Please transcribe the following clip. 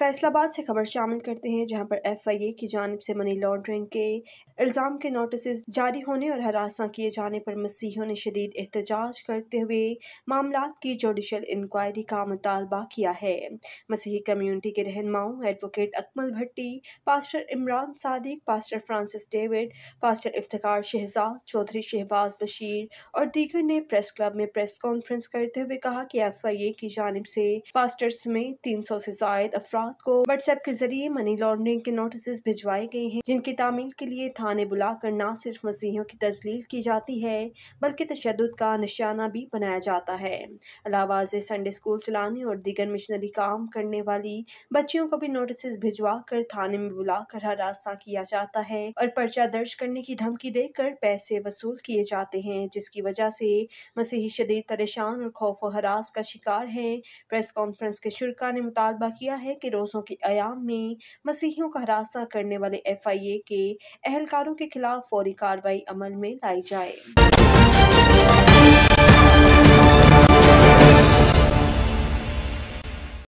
फैसलाबाद से खबर शामिल करते हैं जहां पर एफआईए की जानब से मनी लॉन्ड्रिंग के इल्ज़ाम के नोटिस जारी होने और हरासा किए जाने पर मसीहों ने शदीद एहतजाज करते हुए मामला की जुडिशल इंक्वायरी का मुतालबा किया है मसीही कम्यूनिटी के रहनमाओं advocate Akmal Bhatti pastor Imran Sadiq pastor Francis David pastor Iftar Shahzad Chaudhry Shahbaz Bashir और दीगर ने प्रेस क्लब में प्रेस कॉन्फ्रेंस करते हुए कहा कि एफ आई ए की जानब से पास्टर समेत तीन सौ से जायद अफराद अफराद को व्हाट्सएप के जरिए मनी लॉन्ड्रिंग के नोटिस भिजवाए गए हैं जिनकी तामील के लिए थाने बुलाकर न सिर्फ मसीहियों की तस्लील की जाती है बल्कि तशद का निशाना भी बनाया जाता है अलावा से संडे स्कूल चलाने और दीगर मिशनरी काम करने वाली बच्चियों को भी नोटिस भिजवा कर थाने में बुलाकर हरासा किया जाता है और पर्चा दर्ज करने की धमकी देकर पैसे वसूल किए जाते हैं जिसकी वजह से मसीही शदीद परेशान और खौफ हरास का शिकार है प्रेस कॉन्फ्रेंस के शुरा ने मुतालबा किया है कि भरोसों के आयाम में मसीहियों का हरासा करने वाले एफआईए के अहलकारों के खिलाफ फौरी कार्रवाई अमल में लाई जाए